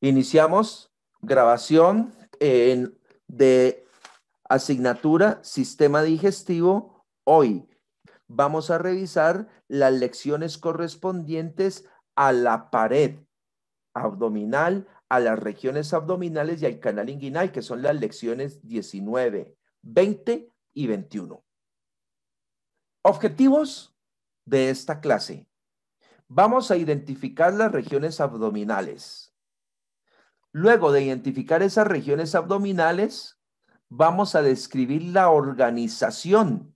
Iniciamos grabación eh, de asignatura Sistema Digestivo hoy. Vamos a revisar las lecciones correspondientes a la pared abdominal, a las regiones abdominales y al canal inguinal, que son las lecciones 19, 20 y 21. Objetivos de esta clase. Vamos a identificar las regiones abdominales Luego de identificar esas regiones abdominales, vamos a describir la organización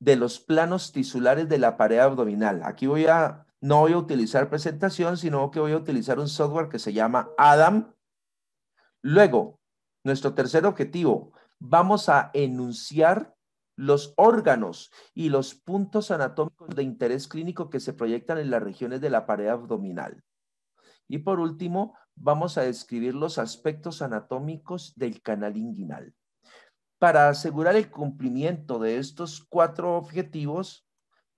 de los planos tisulares de la pared abdominal. Aquí voy a, no voy a utilizar presentación, sino que voy a utilizar un software que se llama ADAM. Luego, nuestro tercer objetivo, vamos a enunciar los órganos y los puntos anatómicos de interés clínico que se proyectan en las regiones de la pared abdominal. Y por último, vamos a describir los aspectos anatómicos del canal inguinal. Para asegurar el cumplimiento de estos cuatro objetivos,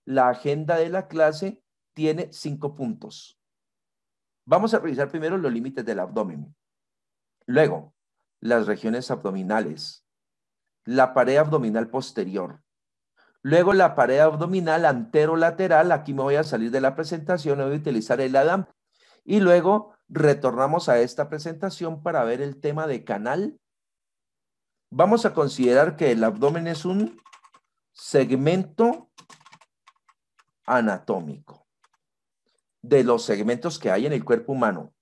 la agenda de la clase tiene cinco puntos. Vamos a revisar primero los límites del abdomen. Luego, las regiones abdominales. La pared abdominal posterior. Luego, la pared abdominal anterolateral. Aquí me voy a salir de la presentación, voy a utilizar el ADAM. Y luego, retornamos a esta presentación para ver el tema de canal. Vamos a considerar que el abdomen es un segmento anatómico de los segmentos que hay en el cuerpo humano.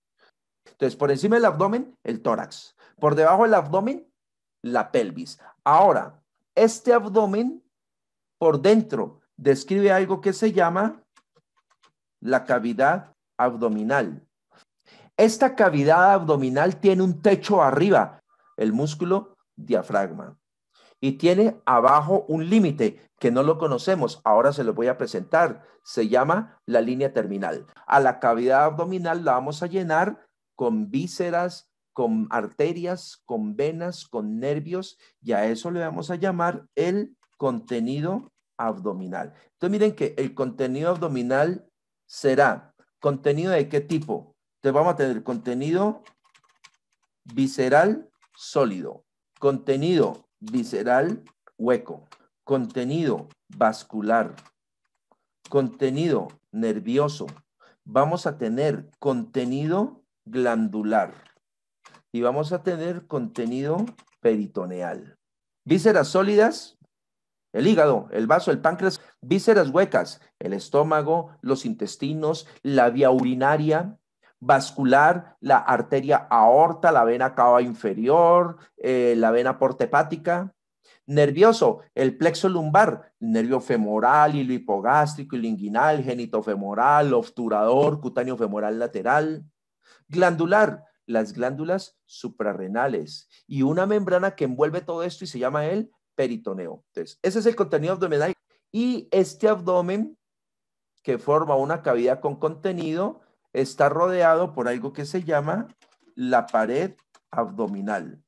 Entonces, por encima del abdomen, el tórax. Por debajo del abdomen, la pelvis. Ahora, este abdomen por dentro describe algo que se llama la cavidad abdominal. Esta cavidad abdominal tiene un techo arriba, el músculo diafragma, y tiene abajo un límite que no lo conocemos, ahora se lo voy a presentar, se llama la línea terminal. A la cavidad abdominal la vamos a llenar con vísceras, con arterias, con venas, con nervios, y a eso le vamos a llamar el contenido abdominal. Entonces miren que el contenido abdominal será contenido de qué tipo? vamos a tener contenido visceral sólido, contenido visceral hueco, contenido vascular, contenido nervioso. Vamos a tener contenido glandular y vamos a tener contenido peritoneal. Vísceras sólidas, el hígado, el vaso, el páncreas, vísceras huecas, el estómago, los intestinos, la vía urinaria, vascular, la arteria aorta, la vena cava inferior, eh, la vena hepática Nervioso, el plexo lumbar, nervio femoral, hilo hipogástrico, hilo inguinal, femoral, obturador, cutáneo femoral lateral. Glandular, las glándulas suprarrenales y una membrana que envuelve todo esto y se llama el peritoneo. Entonces, ese es el contenido abdominal y este abdomen que forma una cavidad con contenido está rodeado por algo que se llama la pared abdominal.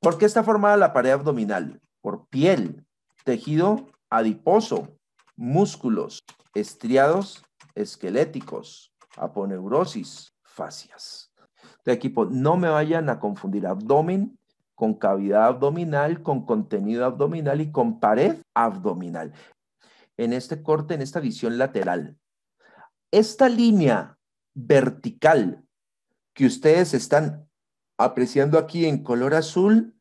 ¿Por qué está formada la pared abdominal? Por piel, tejido adiposo, músculos, estriados esqueléticos, aponeurosis, fascias. De equipo, no me vayan a confundir abdomen con cavidad abdominal, con contenido abdominal y con pared abdominal. En este corte, en esta visión lateral, esta línea vertical que ustedes están apreciando aquí en color azul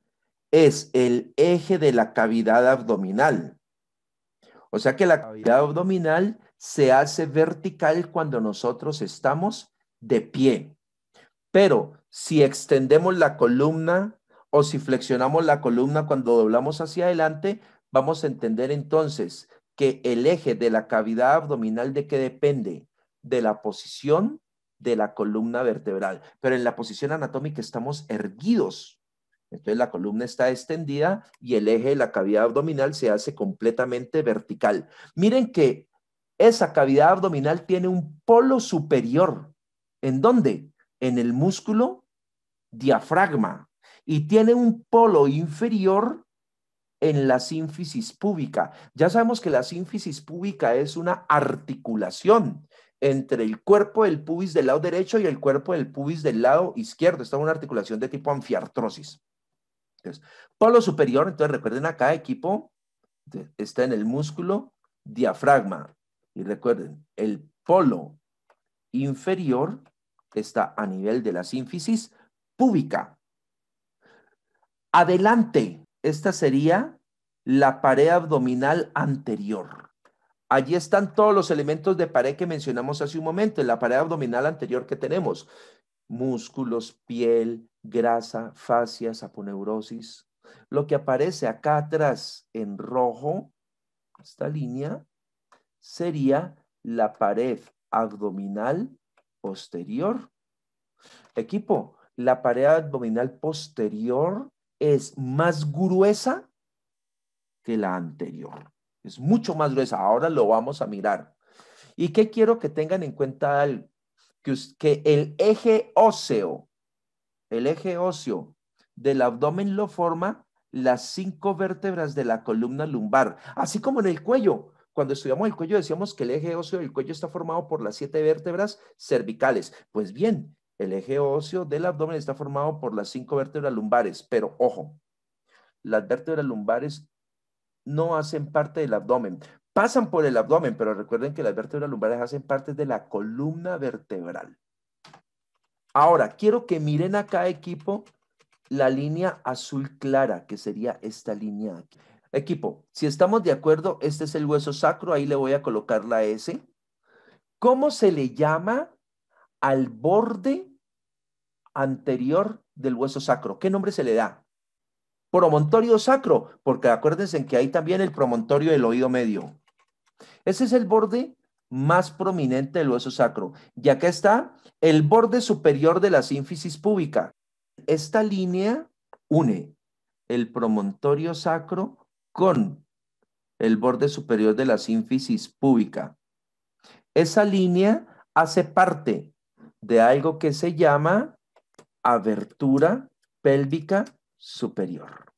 es el eje de la cavidad abdominal. O sea que la cavidad abdominal se hace vertical cuando nosotros estamos de pie. Pero si extendemos la columna o si flexionamos la columna cuando doblamos hacia adelante, vamos a entender entonces que el eje de la cavidad abdominal de qué depende? De la posición de la columna vertebral, pero en la posición anatómica estamos erguidos. Entonces la columna está extendida y el eje de la cavidad abdominal se hace completamente vertical. Miren que esa cavidad abdominal tiene un polo superior. ¿En dónde? En el músculo diafragma. Y tiene un polo inferior en la sínfisis púbica. Ya sabemos que la sínfisis púbica es una articulación entre el cuerpo del pubis del lado derecho y el cuerpo del pubis del lado izquierdo. Está una articulación de tipo anfiartrosis. Entonces, polo superior, entonces recuerden acá, equipo, está en el músculo diafragma. Y recuerden, el polo inferior está a nivel de la sínfisis púbica. Adelante, esta sería la pared abdominal anterior. Allí están todos los elementos de pared que mencionamos hace un momento, la pared abdominal anterior que tenemos. Músculos, piel, grasa, fascias, aponeurosis. Lo que aparece acá atrás en rojo, esta línea, sería la pared abdominal posterior. Equipo, la pared abdominal posterior es más gruesa que la anterior. Es mucho más gruesa. Ahora lo vamos a mirar. ¿Y qué quiero que tengan en cuenta Que, que el eje óseo, el eje óseo del abdomen lo forma las cinco vértebras de la columna lumbar, así como en el cuello. Cuando estudiamos el cuello decíamos que el eje óseo del cuello está formado por las siete vértebras cervicales. Pues bien, el eje óseo del abdomen está formado por las cinco vértebras lumbares, pero ojo, las vértebras lumbares no hacen parte del abdomen. Pasan por el abdomen, pero recuerden que las vértebras lumbares hacen parte de la columna vertebral. Ahora, quiero que miren acá, equipo, la línea azul clara, que sería esta línea aquí. Equipo, si estamos de acuerdo, este es el hueso sacro, ahí le voy a colocar la S. ¿Cómo se le llama al borde anterior del hueso sacro? ¿Qué nombre se le da? promontorio sacro, porque acuérdense que hay también el promontorio del oído medio. Ese es el borde más prominente del hueso sacro. Y acá está el borde superior de la sínfisis púbica. Esta línea une el promontorio sacro con el borde superior de la sínfisis púbica. Esa línea hace parte de algo que se llama abertura pélvica superior.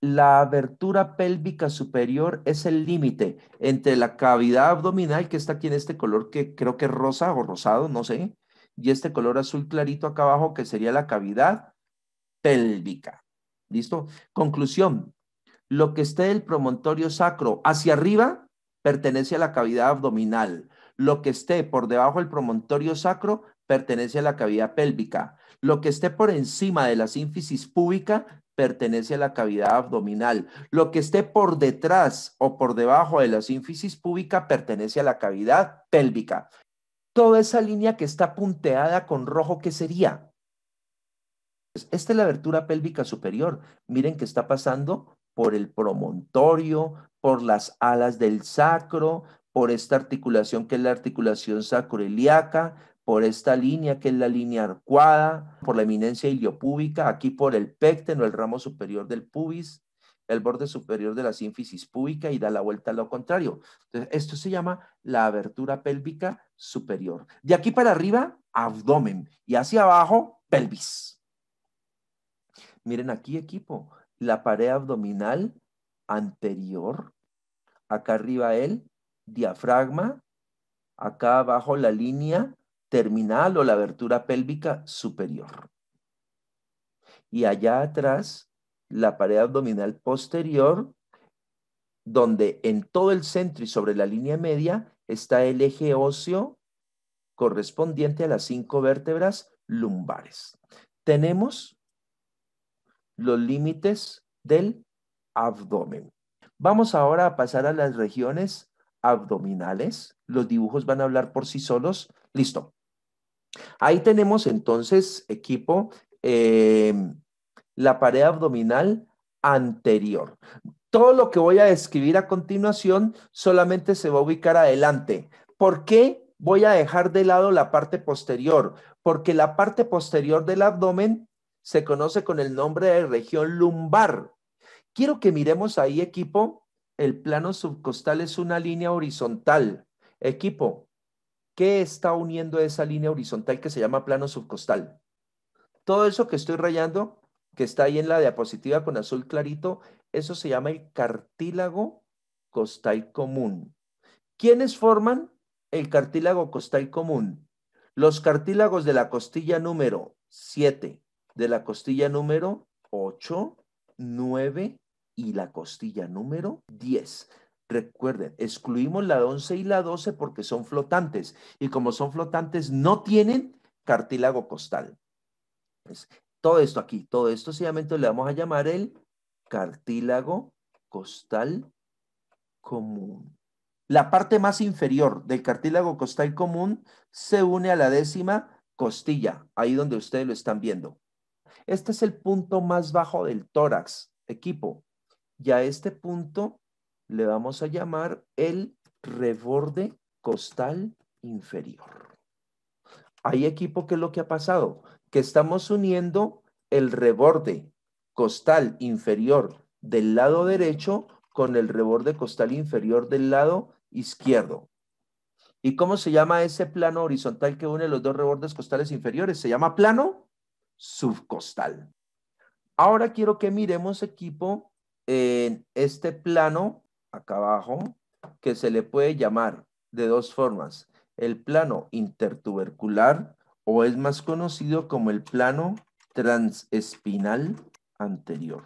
La abertura pélvica superior es el límite entre la cavidad abdominal, que está aquí en este color que creo que es rosa o rosado, no sé, y este color azul clarito acá abajo, que sería la cavidad pélvica. ¿Listo? Conclusión. Lo que esté del promontorio sacro hacia arriba pertenece a la cavidad abdominal. Lo que esté por debajo del promontorio sacro pertenece a la cavidad pélvica. Lo que esté por encima de la sínfisis púbica pertenece a la cavidad abdominal. Lo que esté por detrás o por debajo de la sínfisis púbica pertenece a la cavidad pélvica. Toda esa línea que está punteada con rojo, ¿qué sería? Pues, esta es la abertura pélvica superior. Miren que está pasando por el promontorio, por las alas del sacro, por esta articulación que es la articulación sacroiliaca, por esta línea que es la línea arcuada, por la eminencia iliopúbica, aquí por el pecten el ramo superior del pubis, el borde superior de la sínfisis púbica y da la vuelta a lo contrario. Entonces, esto se llama la abertura pélvica superior. De aquí para arriba, abdomen y hacia abajo, pelvis. Miren aquí, equipo, la pared abdominal anterior, acá arriba el diafragma, acá abajo la línea terminal o la abertura pélvica superior. Y allá atrás, la pared abdominal posterior, donde en todo el centro y sobre la línea media está el eje óseo correspondiente a las cinco vértebras lumbares. Tenemos los límites del abdomen. Vamos ahora a pasar a las regiones abdominales. Los dibujos van a hablar por sí solos. Listo. Ahí tenemos entonces, equipo, em, la pared abdominal anterior. Todo lo que voy a describir a continuación solamente se va a ubicar adelante. ¿Por qué voy a dejar de lado la parte posterior? Porque la parte posterior del abdomen se conoce con el nombre de región lumbar. Quiero que miremos ahí, equipo, el plano subcostal es una línea horizontal. Equipo, ¿Qué está uniendo esa línea horizontal que se llama plano subcostal? Todo eso que estoy rayando, que está ahí en la diapositiva con azul clarito, eso se llama el cartílago costal común. ¿Quiénes forman el cartílago costal común? Los cartílagos de la costilla número 7, de la costilla número 8, 9 y la costilla número 10. Recuerden, excluimos la 11 y la 12 porque son flotantes y como son flotantes no tienen cartílago costal. Pues, todo esto aquí, todo esto sencillamente le vamos a llamar el cartílago costal común. La parte más inferior del cartílago costal común se une a la décima costilla, ahí donde ustedes lo están viendo. Este es el punto más bajo del tórax, equipo. Y a este punto le vamos a llamar el reborde costal inferior. Hay equipo qué es lo que ha pasado, que estamos uniendo el reborde costal inferior del lado derecho con el reborde costal inferior del lado izquierdo. ¿Y cómo se llama ese plano horizontal que une los dos rebordes costales inferiores? Se llama plano subcostal. Ahora quiero que miremos equipo en este plano acá abajo, que se le puede llamar de dos formas, el plano intertubercular o es más conocido como el plano transespinal anterior.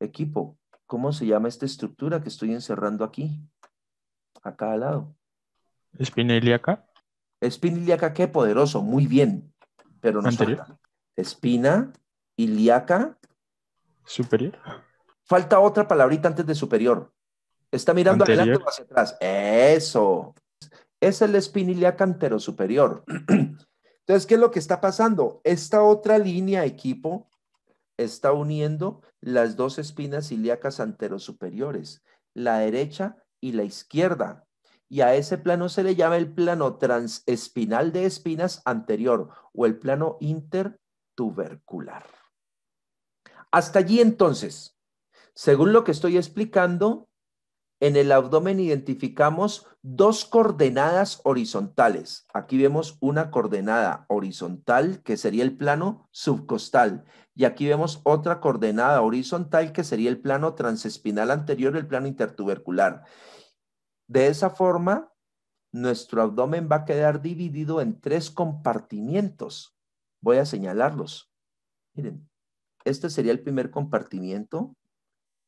Equipo, ¿cómo se llama esta estructura que estoy encerrando aquí? Acá al lado. ¿Espina ilíaca? Espina ilíaca, qué poderoso, muy bien, pero no falta. Espina ilíaca. Superior. Falta otra palabrita antes de superior. Está mirando adelante o hacia atrás. Eso. Es el espinilla antero superior. Entonces, ¿qué es lo que está pasando? Esta otra línea, equipo, está uniendo las dos espinas ilíacas anterosuperiores, la derecha y la izquierda. Y a ese plano se le llama el plano transespinal de espinas anterior o el plano intertubercular. Hasta allí entonces, según lo que estoy explicando, en el abdomen identificamos dos coordenadas horizontales. Aquí vemos una coordenada horizontal que sería el plano subcostal y aquí vemos otra coordenada horizontal que sería el plano transespinal anterior, el plano intertubercular. De esa forma, nuestro abdomen va a quedar dividido en tres compartimientos. Voy a señalarlos. Miren, este sería el primer compartimiento,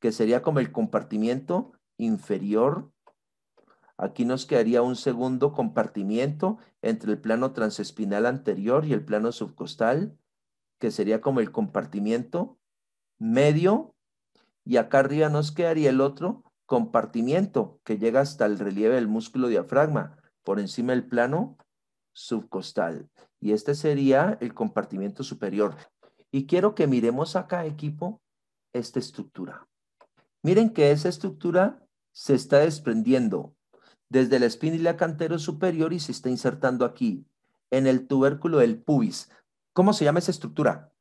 que sería como el compartimiento inferior. Aquí nos quedaría un segundo compartimiento entre el plano transespinal anterior y el plano subcostal, que sería como el compartimiento medio. Y acá arriba nos quedaría el otro compartimiento que llega hasta el relieve del músculo diafragma, por encima del plano subcostal. Y este sería el compartimiento superior. Y quiero que miremos acá, equipo, esta estructura. Miren que esa estructura se está desprendiendo desde la espínula cantero superior y se está insertando aquí, en el tubérculo del pubis. ¿Cómo se llama esa estructura?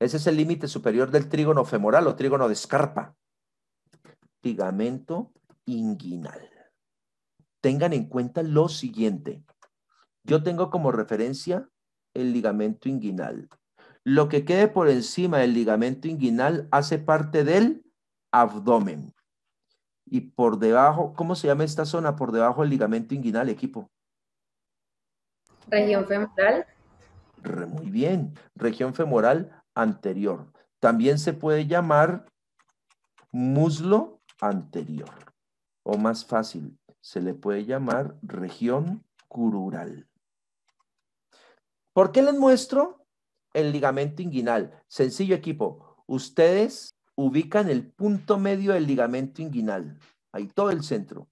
Ese es el límite superior del trígono femoral o trígono de escarpa. Ligamento inguinal. Tengan en cuenta lo siguiente. Yo tengo como referencia el ligamento inguinal. Lo que quede por encima del ligamento inguinal hace parte del abdomen y por debajo, ¿cómo se llama esta zona? Por debajo del ligamento inguinal, equipo. Región femoral. muy bien, región femoral anterior. También se puede llamar muslo anterior. O más fácil, se le puede llamar región curural. ¿Por qué les muestro el ligamento inguinal? Sencillo equipo. Ustedes ubican el punto medio del ligamento inguinal, ahí todo el centro.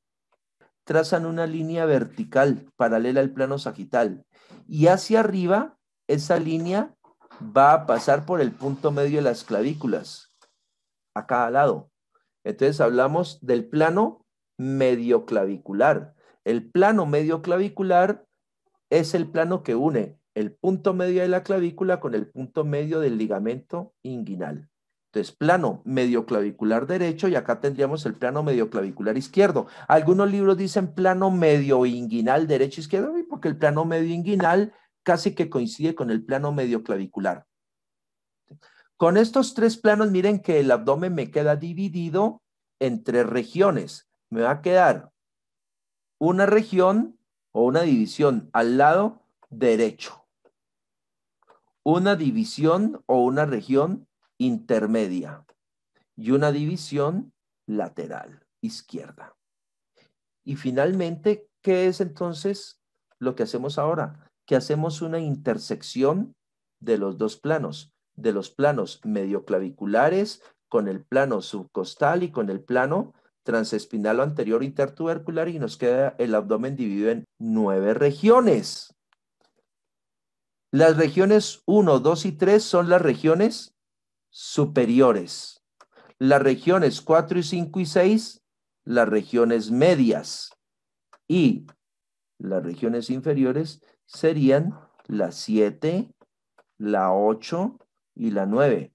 Trazan una línea vertical paralela al plano sagital y hacia arriba esa línea va a pasar por el punto medio de las clavículas, a cada lado. Entonces hablamos del plano medioclavicular. El plano medioclavicular es el plano que une el punto medio de la clavícula con el punto medio del ligamento inguinal. Entonces, plano medioclavicular derecho y acá tendríamos el plano medioclavicular izquierdo. Algunos libros dicen plano medio inguinal derecho izquierdo porque el plano medio inguinal casi que coincide con el plano medioclavicular. Con estos tres planos, miren que el abdomen me queda dividido en tres regiones. Me va a quedar una región o una división al lado derecho, una división o una región intermedia y una división lateral izquierda. Y finalmente, ¿qué es entonces lo que hacemos ahora? Que hacemos una intersección de los dos planos, de los planos medioclaviculares con el plano subcostal y con el plano transespinal o anterior intertubercular y nos queda el abdomen dividido en nueve regiones. Las regiones 1, 2 y 3 son las regiones superiores. Las regiones 4 y 5 y 6, las regiones medias. Y las regiones inferiores serían la 7, la 8 y la 9.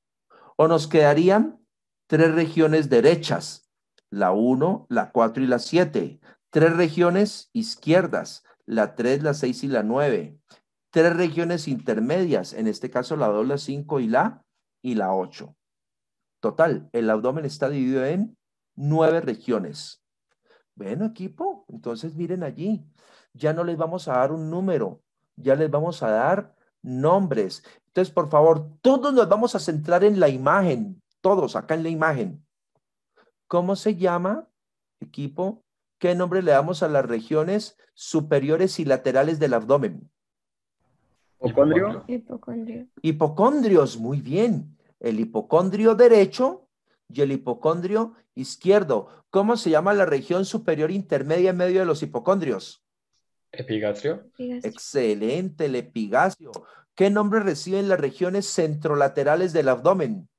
O nos quedarían tres regiones derechas, la 1, la 4 y la 7. Tres regiones izquierdas, la 3, la 6 y la 9. Tres regiones intermedias, en este caso la 2, la 5 y la y la 8. Total, el abdomen está dividido en nueve regiones. Bueno, equipo, entonces miren allí. Ya no les vamos a dar un número, ya les vamos a dar nombres. Entonces, por favor, todos nos vamos a centrar en la imagen, todos acá en la imagen. ¿Cómo se llama, equipo? ¿Qué nombre le damos a las regiones superiores y laterales del abdomen? Hipocondrio. Hipocondrio. Hipocondrios, muy bien. El hipocondrio derecho y el hipocondrio izquierdo. ¿Cómo se llama la región superior intermedia en medio de los hipocondrios? Epigastrio. Excelente, el epigastrio. ¿Qué nombre reciben las regiones centrolaterales del abdomen?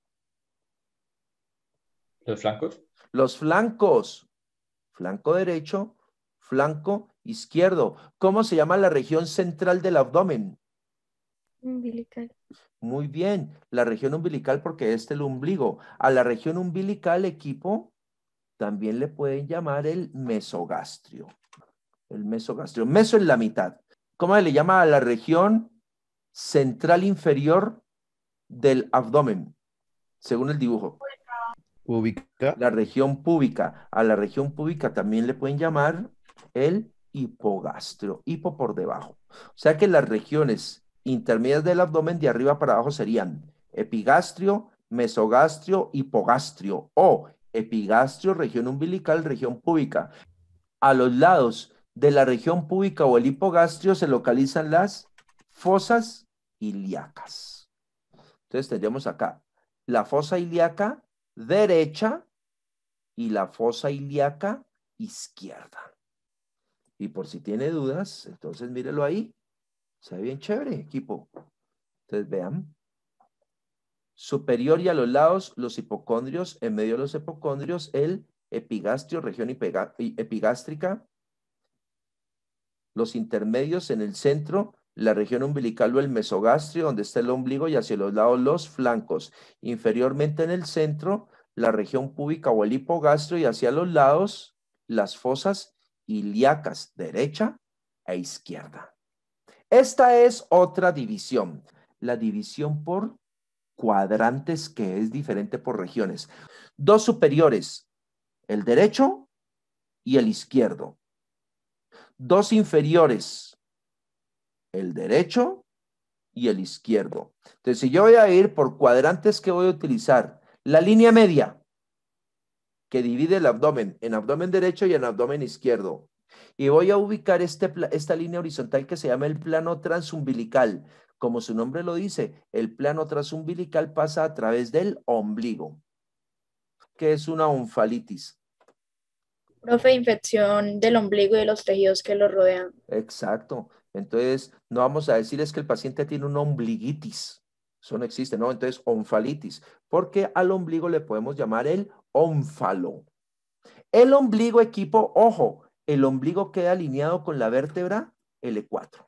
Los flancos. Los flancos. Flanco derecho, flanco izquierdo. ¿Cómo se llama la región central del abdomen? Umbilical. Muy bien, la región umbilical porque este es el ombligo. A la región umbilical, equipo, también le pueden llamar el mesogastrio. El mesogastrio. Meso en la mitad. ¿Cómo le llama a la región central inferior del abdomen? Según el dibujo. Púbica. La región púbica. A la región púbica también le pueden llamar el hipogastrio. Hipo por debajo. O sea que las regiones intermedias del abdomen de arriba para abajo serían epigastrio, mesogastrio, hipogastrio o epigastrio, región umbilical, región púbica. A los lados de la región púbica o el hipogastrio se localizan las fosas ilíacas. Entonces tendríamos acá la fosa ilíaca derecha y la fosa ilíaca izquierda. Y por si tiene dudas, entonces mírelo ahí, se ve bien chévere, equipo. Entonces vean. Superior y a los lados los hipocondrios, en medio de los hipocondrios el epigastrio, región epigástrica. Los intermedios en el centro, la región umbilical o el mesogastrio, donde está el ombligo, y hacia los lados los flancos. Inferiormente en el centro, la región púbica o el hipogastrio, y hacia los lados las fosas ilíacas, derecha e izquierda. Esta es otra división, la división por cuadrantes que es diferente por regiones. Dos superiores, el derecho y el izquierdo. Dos inferiores, el derecho y el izquierdo. Entonces, si yo voy a ir por cuadrantes que voy a utilizar, la línea media que divide el abdomen en abdomen derecho y en abdomen izquierdo. Y voy a ubicar este esta línea horizontal que se llama el plano transumbilical. Como su nombre lo dice, el plano transumbilical pasa a través del ombligo, que es una onfalitis. Profe, infección del ombligo y de los tejidos que lo rodean. Exacto. Entonces, no vamos a decir es que el paciente tiene una ombliguitis. Eso no existe, ¿no? Entonces, onfalitis. Porque al ombligo le podemos llamar el onfalo? El ombligo, equipo, ojo, el ombligo queda alineado con la vértebra L4.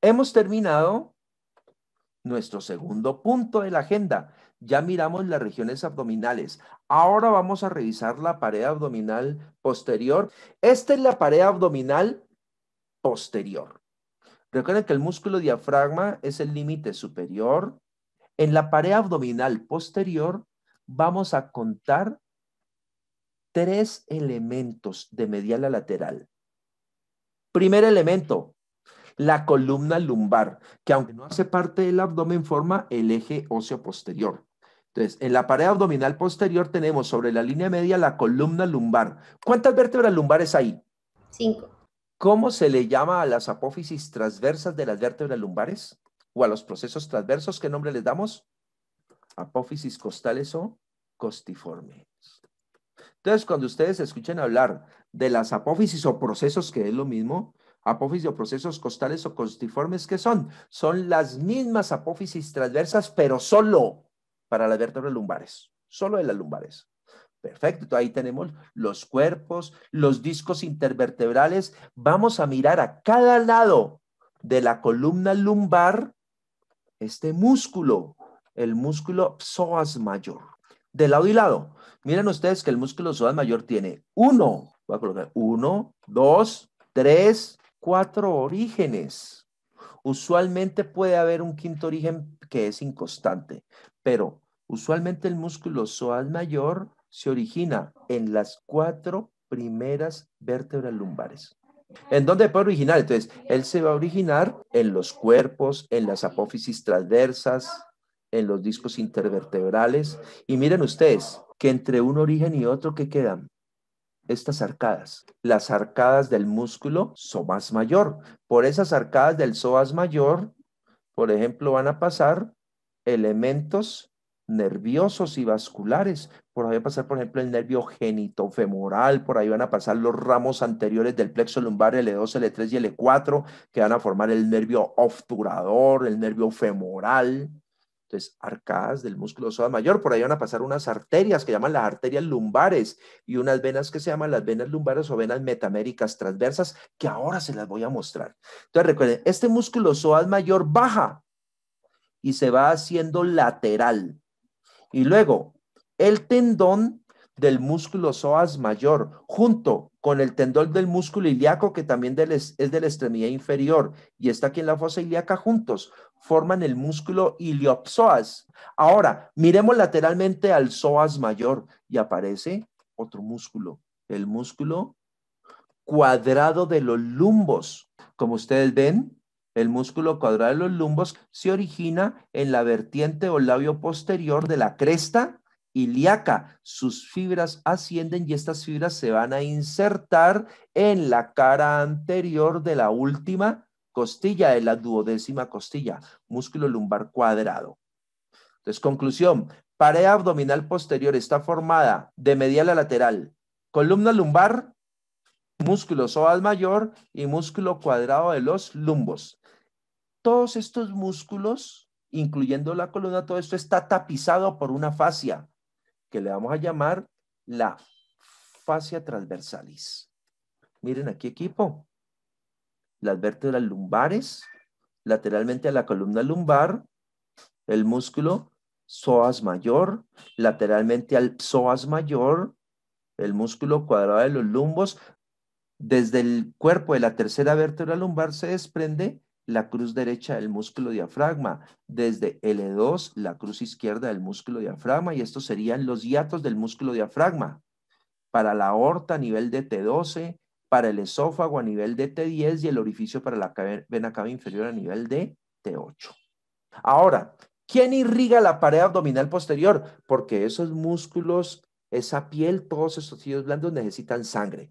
Hemos terminado nuestro segundo punto de la agenda. Ya miramos las regiones abdominales. Ahora vamos a revisar la pared abdominal posterior. Esta es la pared abdominal posterior. Recuerden que el músculo diafragma es el límite superior. En la pared abdominal posterior vamos a contar tres elementos de medial lateral. Primer elemento, la columna lumbar, que aunque no hace parte del abdomen, forma el eje óseo posterior. Entonces, en la pared abdominal posterior tenemos sobre la línea media la columna lumbar. ¿Cuántas vértebras lumbares hay? Cinco. ¿Cómo se le llama a las apófisis transversas de las vértebras lumbares? ¿O a los procesos transversos? ¿Qué nombre les damos? Apófisis costales o costiformes. Entonces, cuando ustedes escuchen hablar de las apófisis o procesos, que es lo mismo, apófisis o procesos costales o costiformes, ¿qué son? Son las mismas apófisis transversas, pero solo para las vértebras lumbares, solo de las lumbares. Perfecto, ahí tenemos los cuerpos, los discos intervertebrales. Vamos a mirar a cada lado de la columna lumbar este músculo, el músculo psoas mayor de lado y lado. Miren ustedes que el músculo psoas mayor tiene uno, voy a colocar uno, dos, tres, cuatro orígenes. Usualmente puede haber un quinto origen que es inconstante, pero usualmente el músculo psoas mayor se origina en las cuatro primeras vértebras lumbares. ¿En dónde puede originar? Entonces, él se va a originar en los cuerpos, en las apófisis transversas, en los discos intervertebrales. Y miren ustedes que entre un origen y otro, ¿qué quedan? Estas arcadas, las arcadas del músculo psoas mayor. Por esas arcadas del psoas mayor, por ejemplo, van a pasar elementos nerviosos y vasculares. Por ahí va a pasar, por ejemplo, el nervio genitofemoral, por ahí van a pasar los ramos anteriores del plexo lumbar L2, e L3 e y L4, e que van a formar el nervio obturador, el nervio femoral, arcadas del músculo psoas mayor, por ahí van a pasar unas arterias que llaman las arterias lumbares y unas venas que se llaman las venas lumbares o venas metaméricas transversas, que ahora se las voy a mostrar. Entonces, recuerden, este músculo psoas mayor baja y se va haciendo lateral. Y luego, el tendón del músculo psoas mayor, junto con el tendón del músculo ilíaco, que también es, es de la extremidad inferior y está aquí en la fosa ilíaca, juntos forman el músculo iliopsoas. Ahora, miremos lateralmente al psoas mayor y aparece otro músculo, el músculo cuadrado de los lumbos. Como ustedes ven, el músculo cuadrado de los lumbos se origina en la vertiente o labio posterior de la cresta Iliaca, Sus fibras ascienden y estas fibras se van a insertar en la cara anterior de la última costilla, de la duodécima costilla, músculo lumbar cuadrado. Entonces, conclusión, pared abdominal posterior está formada de medial lateral, columna lumbar, músculo psoas mayor y músculo cuadrado de los lumbos. Todos estos músculos, incluyendo la columna, todo esto está tapizado por una fascia que le vamos a llamar la fascia transversalis. Miren aquí, equipo. Las vértebras lumbares, lateralmente a la columna lumbar, el músculo psoas mayor, lateralmente al psoas mayor, el músculo cuadrado de los lumbos. Desde el cuerpo de la tercera vértebra lumbar se desprende la cruz derecha del músculo diafragma, desde L2, la cruz izquierda del músculo diafragma, y estos serían los hiatos del músculo diafragma. Para la aorta a nivel de T12, para el esófago a nivel de T10 y el orificio para la vena cava inferior a nivel de T8. Ahora, ¿quién irriga la pared abdominal posterior? Porque esos músculos, esa piel, todos esos tejidos blandos necesitan sangre.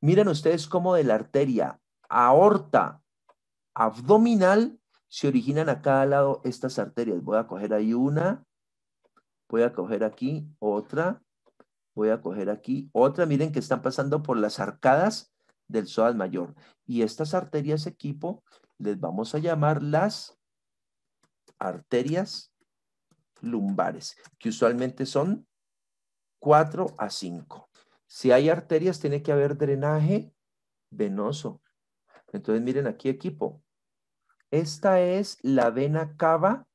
Miren ustedes cómo de la arteria aorta abdominal se originan a cada lado estas arterias. Voy a coger ahí una, voy a coger aquí otra, voy a coger aquí otra. Miren que están pasando por las arcadas del psoas mayor. Y estas arterias equipo les vamos a llamar las arterias lumbares, que usualmente son 4 a 5. Si hay arterias, tiene que haber drenaje venoso. Entonces miren aquí equipo. Esta es la vena cava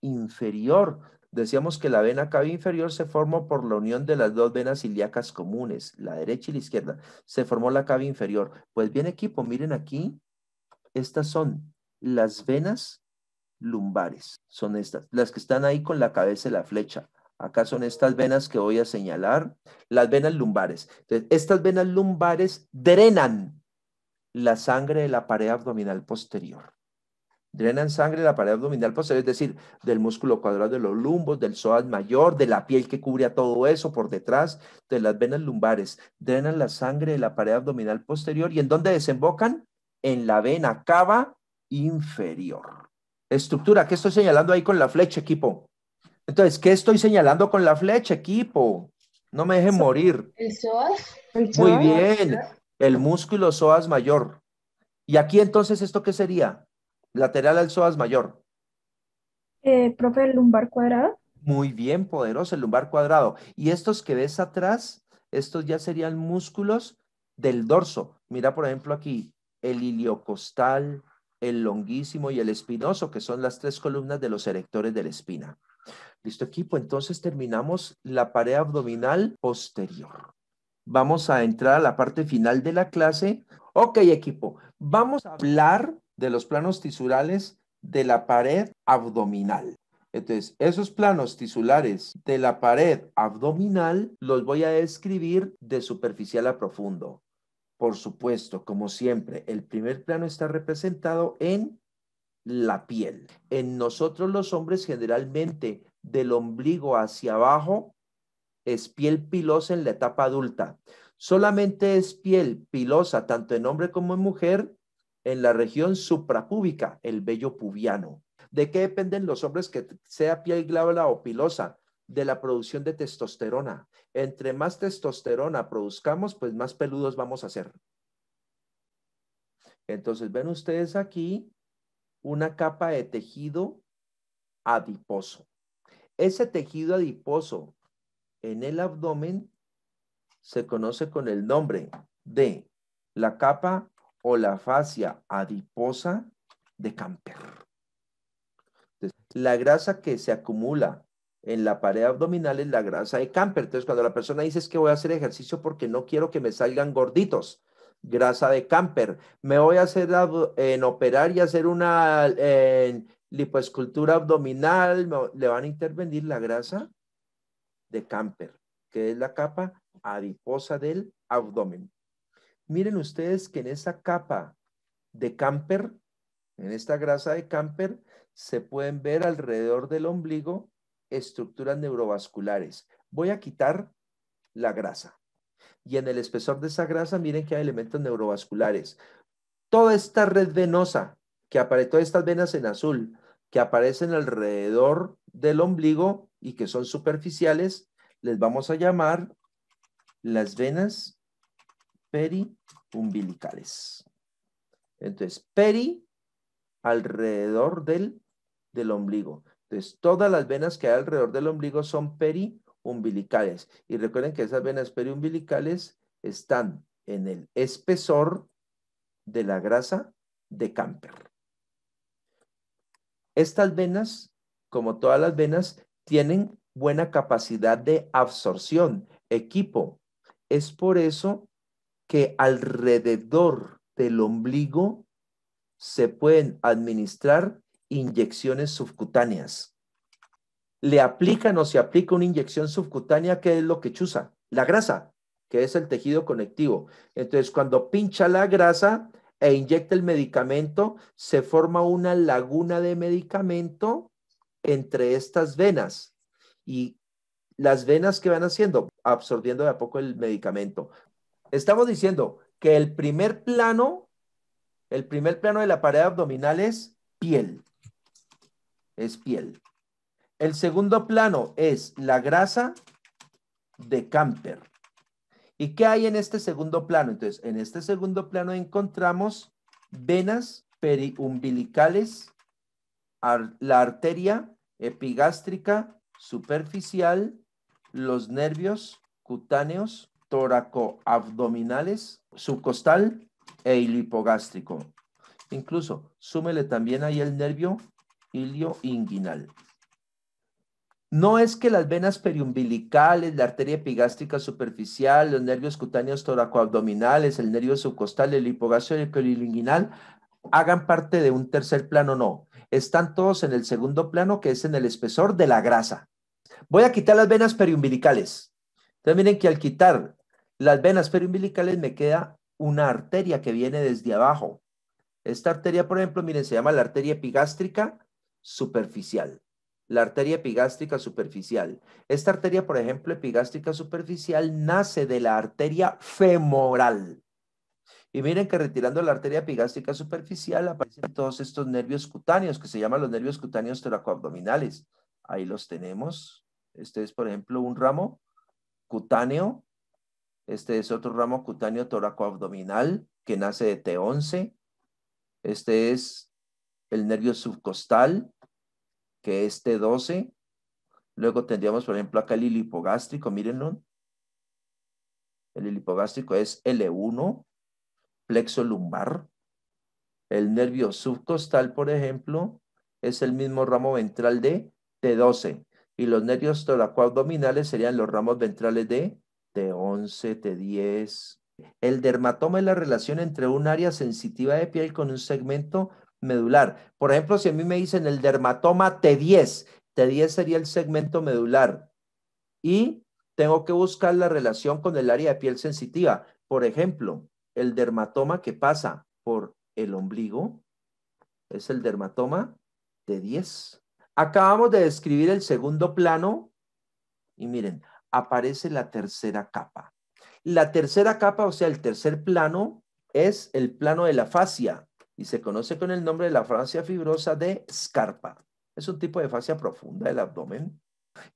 inferior. Decíamos que la vena cava inferior se formó por la unión de las dos venas ilíacas comunes, la derecha y la izquierda. Se formó la cava inferior. Pues bien equipo, miren aquí. Estas son las venas lumbares. Son estas, las que están ahí con la cabeza y la flecha. Acá son estas venas que voy a señalar, las venas lumbares. estas venas lumbares drenan la sangre de la pared abdominal posterior. Drenan sangre de la pared abdominal posterior, es decir, del músculo cuadrado de los lumbos, del psoas mayor, de la piel que cubre a todo eso por detrás, de las venas lumbares. Drenan la sangre de la pared abdominal posterior y en dónde desembocan? En la vena cava inferior. Estructura, ¿qué estoy señalando ahí con la flecha, equipo? Entonces, ¿qué estoy señalando con la flecha, equipo? No me dejen morir. El psoas. Muy bien. El músculo psoas mayor. ¿Y aquí entonces esto qué sería? Lateral al psoas mayor. Eh, profe, el lumbar cuadrado. Muy bien, poderoso, el lumbar cuadrado. Y estos que ves atrás, estos ya serían músculos del dorso. Mira, por ejemplo, aquí el iliocostal, el longuísimo y el espinoso, que son las tres columnas de los erectores de la espina. Listo, equipo. Entonces terminamos la pared abdominal posterior. Vamos a entrar a la parte final de la clase. Ok, equipo, vamos a hablar de los planos tisurales de la pared abdominal. Entonces, esos planos tisulares de la pared abdominal los voy a describir de superficial a profundo. Por supuesto, como siempre, el primer plano está representado en la piel. En nosotros los hombres generalmente del ombligo hacia abajo es piel pilosa en la etapa adulta. Solamente es piel pilosa tanto en hombre como en mujer en la región suprapúbica, el vello pubiano. ¿De qué dependen los hombres que sea piel glabra o pilosa? De la producción de testosterona. Entre más testosterona produzcamos, pues más peludos vamos a ser. Entonces, ven ustedes aquí una capa de tejido adiposo. Ese tejido adiposo en el abdomen se conoce con el nombre de la capa o la fascia adiposa de Camper. la grasa que se acumula en la pared abdominal es la grasa de Camper. Entonces, cuando la persona dice es que voy a hacer ejercicio porque no quiero que me salgan gorditos, grasa de Camper. Me voy a hacer en operar y hacer una lipoescultura abdominal, le van a intervenir la grasa de Camper, que es la capa adiposa del abdomen. Miren ustedes que en esa capa de Camper, en esta grasa de Camper, se pueden ver alrededor del ombligo estructuras neurovasculares. Voy a quitar la grasa. Y en el espesor de esa grasa, miren que hay elementos neurovasculares. Toda esta red venosa que aparece, todas estas venas en azul que aparecen alrededor del ombligo, y que son superficiales, les vamos a llamar las venas periumbilicales. Entonces, peri alrededor del, del ombligo. Entonces, todas las venas que hay alrededor del ombligo son periumbilicales. Y recuerden que esas venas periumbilicales están en el espesor de la grasa de Camper. Estas venas, como todas las venas, tienen buena capacidad de absorción, equipo. Es por eso que alrededor del ombligo se pueden administrar inyecciones subcutáneas. Le aplican o se aplica una inyección subcutánea, ¿qué es lo que chusa? La grasa, que es el tejido conectivo. Entonces, cuando pincha la grasa e inyecta el medicamento, se forma una laguna de medicamento entre estas venas y las venas que van haciendo, absorbiendo de a poco el medicamento. Estamos diciendo que el primer plano, el primer plano de la pared abdominal es piel, es piel. El segundo plano es la grasa de camper. ¿Y qué hay en este segundo plano? Entonces, en este segundo plano encontramos venas periumbilicales, la arteria epigástrica superficial, los nervios cutáneos, toracoabdominales, subcostal e ilipogástrico. Incluso, súmele también ahí el nervio inguinal No es que las venas periumbilicales, la arteria epigástrica superficial, los nervios cutáneos toracoabdominales, el nervio subcostal, el hipogástrico y el ilioinguinal hagan parte de un tercer plano, no están todos en el segundo plano, que es en el espesor de la grasa. Voy a quitar las venas periumbilicales. Entonces miren que al quitar las venas periumbilicales me queda una arteria que viene desde abajo. Esta arteria, por ejemplo, miren, se llama la arteria epigástrica superficial. La arteria epigástrica superficial. Esta arteria, por ejemplo, epigástrica superficial nace de la arteria femoral. Y miren que retirando la arteria epigástrica superficial aparecen todos estos nervios cutáneos que se llaman los nervios cutáneos toracoabdominales. Ahí los tenemos. Este es, por ejemplo, un ramo cutáneo. Este es otro ramo cutáneo toracoabdominal que nace de T11. Este es el nervio subcostal, que es T12. Luego tendríamos, por ejemplo, acá el hilipogástrico. mírenlo. El hilipogástrico es L1, plexo lumbar. El nervio subcostal, por ejemplo, es el mismo ramo ventral de T12 y los nervios toracoabdominales serían los ramos ventrales de T11, T10. El dermatoma es la relación entre un área sensitiva de piel con un segmento medular. Por ejemplo, si a mí me dicen el dermatoma T10, T10 sería el segmento medular y tengo que buscar la relación con el área de piel sensitiva. Por ejemplo, el dermatoma que pasa por el ombligo es el dermatoma de 10. Acabamos de describir el segundo plano y miren, aparece la tercera capa. La tercera capa, o sea, el tercer plano, es el plano de la fascia y se conoce con el nombre de la fascia fibrosa de Scarpa. Es un tipo de fascia profunda del abdomen.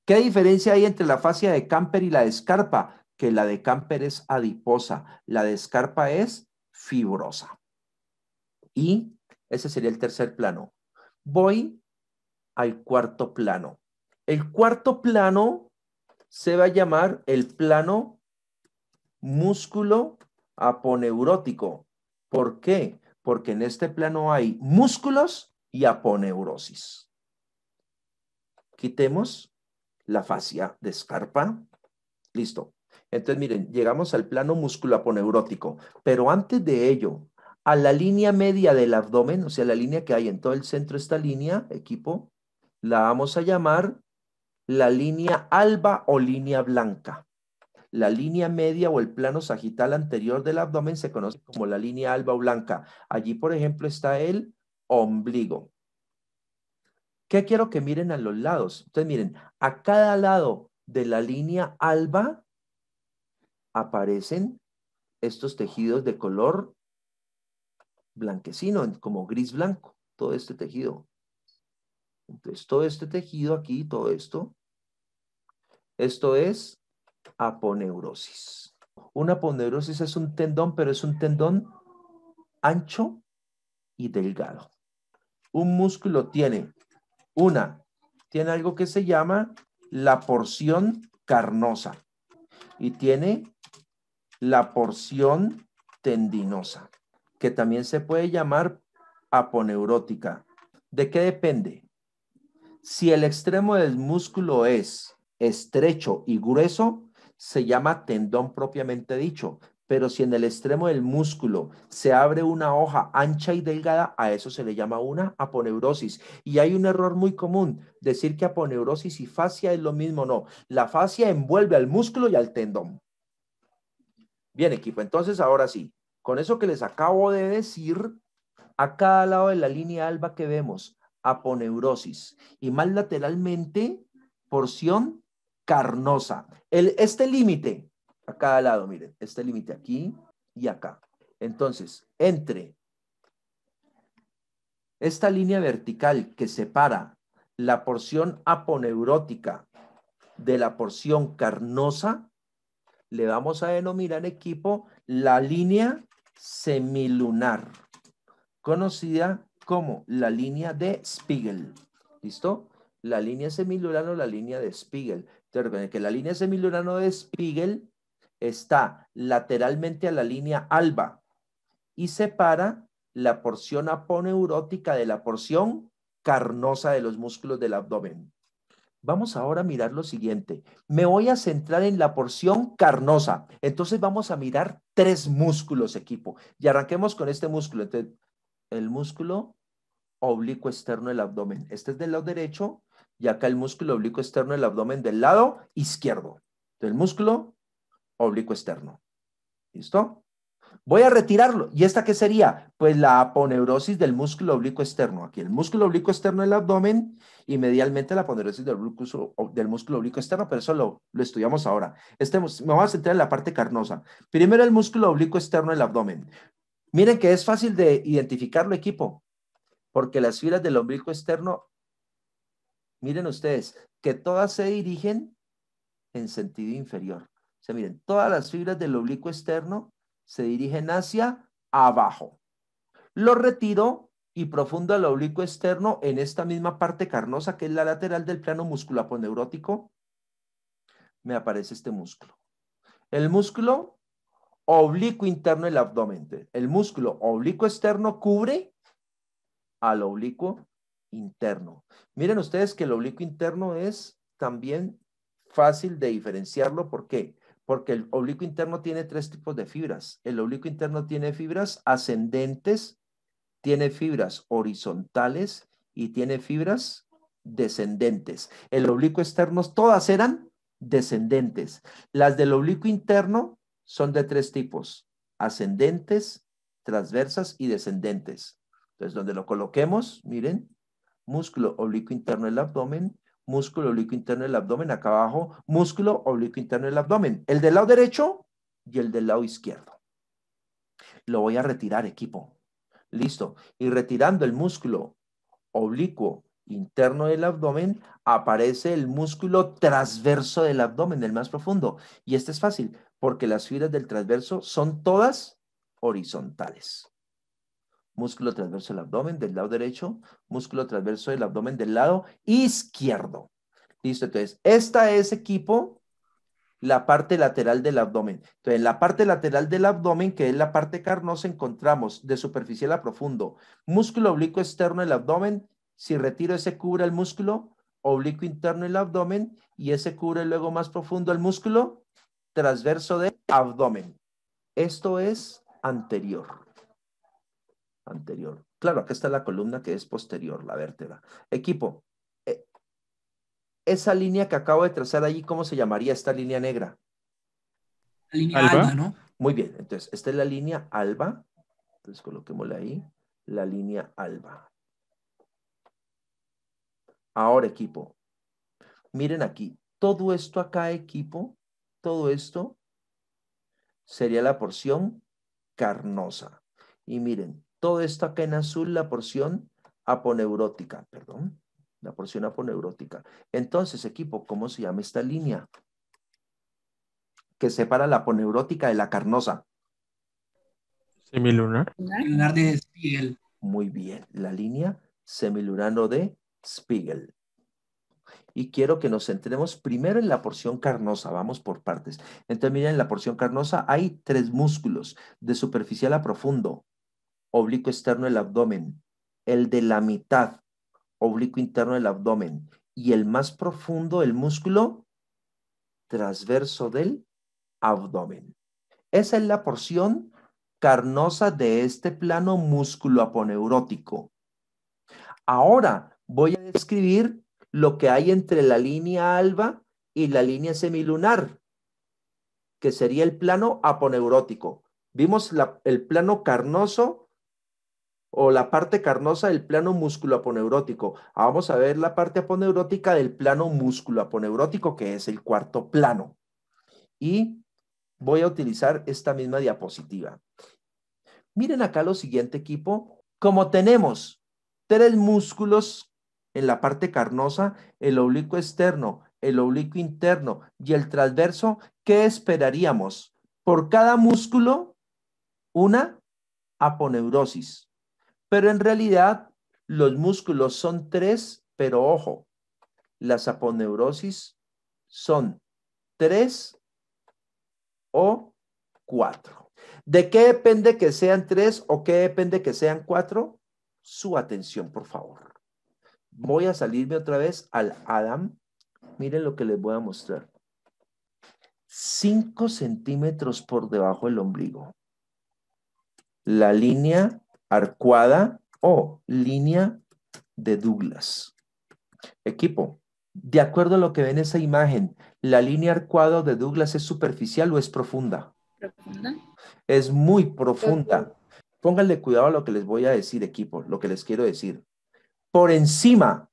¿Qué diferencia hay entre la fascia de Camper y la de Scarpa? que la de Camper es adiposa, la de escarpa es fibrosa. Y ese sería el tercer plano. Voy al cuarto plano. El cuarto plano se va a llamar el plano músculo aponeurótico. ¿Por qué? Porque en este plano hay músculos y aponeurosis. Quitemos la fascia de escarpa. Listo. Entonces, miren, llegamos al plano musculaponeurótico, pero antes de ello, a la línea media del abdomen, o sea, la línea que hay en todo el centro, esta línea, equipo, la vamos a llamar la línea alba o línea blanca. La línea media o el plano sagital anterior del abdomen se conoce como la línea alba o blanca. Allí, por ejemplo, está el ombligo. ¿Qué quiero que miren a los lados? Entonces, miren, a cada lado de la línea alba aparecen estos tejidos de color blanquecino, como gris blanco, todo este tejido. Entonces, todo este tejido aquí, todo esto, esto es aponeurosis. Una aponeurosis es un tendón, pero es un tendón ancho y delgado. Un músculo tiene una, tiene algo que se llama la porción carnosa y tiene la porción tendinosa, que también se puede llamar aponeurótica. ¿De qué depende? Si el extremo del músculo es estrecho y grueso, se llama tendón propiamente dicho, pero si en el extremo del músculo se abre una hoja ancha y delgada, a eso se le llama una aponeurosis. Y hay un error muy común, decir que aponeurosis y fascia es lo mismo, no. La fascia envuelve al músculo y al tendón. Bien, equipo, entonces ahora sí, con eso que les acabo de decir, a cada lado de la línea alba que vemos, aponeurosis y más lateralmente, porción carnosa. El, este límite, a cada lado, miren, este límite aquí y acá. Entonces, entre esta línea vertical que separa la porción aponeurótica de la porción carnosa, le vamos a denominar equipo la línea semilunar, conocida como la línea de Spiegel. ¿Listo? La línea semilunar o la línea de Spiegel. que la línea semilunar o de Spiegel está lateralmente a la línea alba y separa la porción aponeurótica de la porción carnosa de los músculos del abdomen. Vamos ahora a mirar lo siguiente. Me voy a centrar en la porción carnosa. Entonces vamos a mirar tres músculos, equipo. Y arranquemos con este músculo. el músculo oblicuo externo del abdomen. Este es del lado derecho y acá el músculo oblicuo externo del abdomen del lado izquierdo. Del músculo oblicuo externo. ¿Listo? Voy a retirarlo. ¿Y esta qué sería? Pues la aponeurosis del músculo oblicuo externo. Aquí el músculo oblicuo externo del abdomen y medialmente la aponeurosis del, del músculo oblicuo externo, pero eso lo, lo estudiamos ahora. Este, me voy a centrar en la parte carnosa. Primero el músculo oblicuo externo del abdomen. Miren que es fácil de identificarlo, equipo, porque las fibras del oblicuo externo, miren ustedes, que todas se dirigen en sentido inferior. O sea, miren, todas las fibras del oblicuo externo se dirigen hacia abajo. Lo retiro y profundo al oblicuo externo en esta misma parte carnosa que es la lateral del plano musculoponeurótico. Me aparece este músculo. El músculo oblicuo interno del abdomen. El músculo oblicuo externo cubre al oblicuo interno. Miren ustedes que el oblicuo interno es también fácil de diferenciarlo. ¿Por qué? porque el oblicuo interno tiene tres tipos de fibras. El oblicuo interno tiene fibras ascendentes, tiene fibras horizontales y tiene fibras descendentes. El oblicuo externo, todas eran descendentes. Las del oblicuo interno son de tres tipos, ascendentes, transversas y descendentes. Entonces, donde lo coloquemos, miren, músculo oblicuo interno del abdomen, músculo oblicuo interno del abdomen, acá abajo, músculo oblicuo interno del abdomen, el del lado derecho y el del lado izquierdo. Lo voy a retirar, equipo. Listo. Y retirando el músculo oblicuo interno del abdomen, aparece el músculo transverso del abdomen, el más profundo. Y este es fácil, porque las fibras del transverso son todas horizontales músculo transverso del abdomen del lado derecho, músculo transverso del abdomen del lado izquierdo. Listo, entonces, esta es equipo, la parte lateral del abdomen. Entonces, en la parte lateral del abdomen, que es la parte carnosa, encontramos de superficial a profundo, músculo oblicuo externo del abdomen, si retiro ese cubre el músculo oblicuo interno del abdomen y ese cubre luego más profundo el músculo transverso del abdomen. Esto es anterior anterior. Claro, acá está la columna que es posterior, la vértebra. Equipo, eh, esa línea que acabo de trazar allí, ¿cómo se llamaría esta línea negra? La línea alba, alba ¿no? Muy bien, entonces, esta es la línea alba. Entonces, coloquémosla ahí, la línea alba. Ahora, equipo, miren aquí, todo esto acá, equipo, todo esto sería la porción carnosa. Y miren, todo esto acá en azul, la porción aponeurótica, perdón, la porción aponeurótica. Entonces, equipo, ¿cómo se llama esta línea? Que separa la aponeurótica de la carnosa. Semilunar. Lunar de Spiegel. Muy bien, la línea semilunar de Spiegel. Y quiero que nos centremos primero en la porción carnosa, vamos por partes. Entonces, miren, en la porción carnosa hay tres músculos, de superficial a profundo oblicuo externo del abdomen, el de la mitad, oblicuo interno del abdomen, y el más profundo el músculo transverso del abdomen. Esa es la porción carnosa de este plano músculo aponeurótico. Ahora voy a describir lo que hay entre la línea alba y la línea semilunar, que sería el plano aponeurótico. Vimos el plano carnoso o la parte carnosa del plano músculo aponeurótico. Ah, vamos a ver la parte aponeurótica del plano músculo aponeurótico, que es el cuarto plano. Y voy a utilizar esta misma diapositiva. Miren acá lo siguiente, equipo. Como tenemos tres músculos en la parte carnosa, el oblicuo externo, el oblicuo interno y el transverso, ¿qué esperaríamos? Por cada músculo, una aponeurosis. Pero en realidad los músculos son tres, pero ojo, las aponeurosis son tres o cuatro. ¿De qué depende que sean tres o qué depende que sean cuatro? Su atención, por favor. Voy a salirme otra vez al Adam. Miren lo que les voy a mostrar. Cinco centímetros por debajo del ombligo. La línea arcuada o línea de Douglas. Equipo, de acuerdo a lo que ven en esa imagen, ¿la línea arcuada de Douglas es superficial o es profunda? Profunda. Es muy profunda. profunda. Pónganle cuidado a lo que les voy a decir, equipo, lo que les quiero decir. Por encima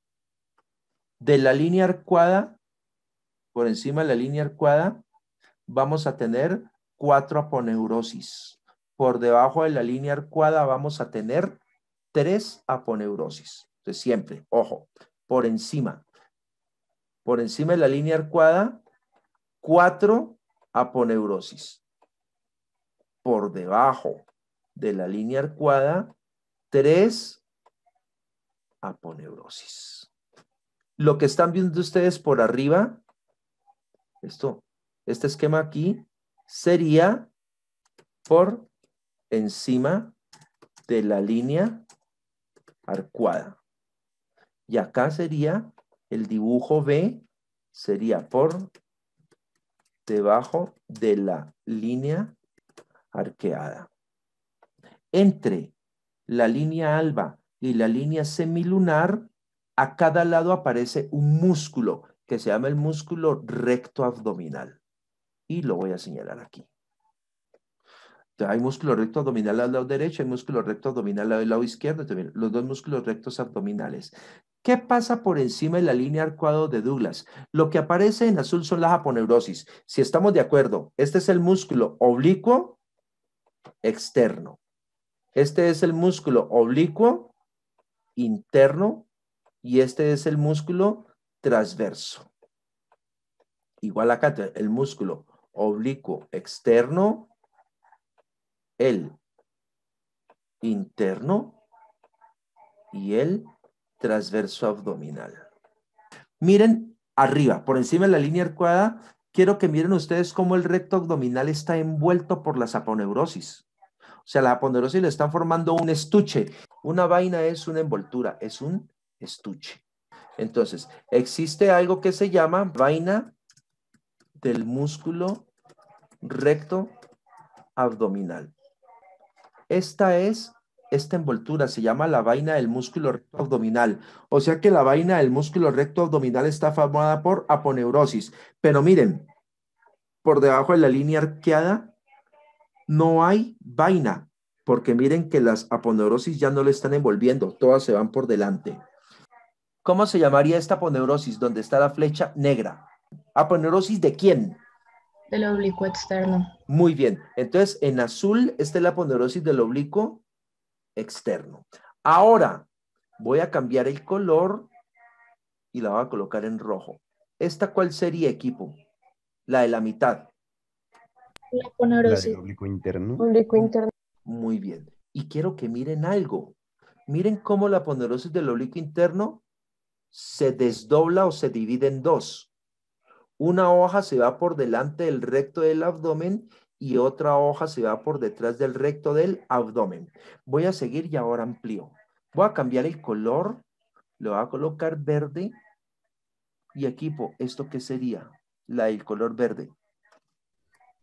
de la línea arcuada, por encima de la línea arcuada, vamos a tener cuatro aponeurosis por debajo de la línea arcuada vamos a tener tres aponeurosis. de siempre, ojo, por encima. Por encima de la línea arcuada, cuatro aponeurosis. Por debajo de la línea arcuada, tres aponeurosis. Lo que están viendo ustedes por arriba, esto, este esquema aquí, sería por encima de la línea arcuada. Y acá sería el dibujo B, sería por debajo de la línea arqueada. Entre la línea alba y la línea semilunar, a cada lado aparece un músculo que se llama el músculo recto abdominal. Y lo voy a señalar aquí. Hay músculo recto abdominal al lado derecho, hay músculo recto abdominal al lado izquierdo, los dos músculos rectos abdominales. ¿Qué pasa por encima de la línea arcuado de Douglas? Lo que aparece en azul son las aponeurosis. Si estamos de acuerdo, este es el músculo oblicuo externo. Este es el músculo oblicuo interno y este es el músculo transverso. Igual acá, el músculo oblicuo externo el interno y el transverso abdominal. Miren arriba, por encima de la línea arcuada, quiero que miren ustedes cómo el recto abdominal está envuelto por la aponeurosis. O sea, la aponeurosis le están formando un estuche. Una vaina es una envoltura, es un estuche. Entonces, existe algo que se llama vaina del músculo recto abdominal. Esta es, esta envoltura se llama la vaina del músculo recto abdominal. O sea que la vaina del músculo recto abdominal está formada por aponeurosis. Pero miren, por debajo de la línea arqueada no hay vaina, porque miren que las aponeurosis ya no le están envolviendo, todas se van por delante. ¿Cómo se llamaría esta aponeurosis donde está la flecha negra? ¿Aponeurosis de quién? Del oblicuo externo. Muy bien. Entonces, en azul, está la ponderosis del oblicuo externo. Ahora, voy a cambiar el color y la voy a colocar en rojo. ¿Esta cuál sería, equipo? La de la mitad. La ponderosis. del oblicuo interno. Oblicuo interno. Muy bien. Y quiero que miren algo. Miren cómo la ponderosis del oblicuo interno se desdobla o se divide en dos. Una hoja se va por delante del recto del abdomen y otra hoja se va por detrás del recto del abdomen. Voy a seguir y ahora amplío. Voy a cambiar el color, lo voy a colocar verde. Y equipo, ¿esto qué sería? La del color verde.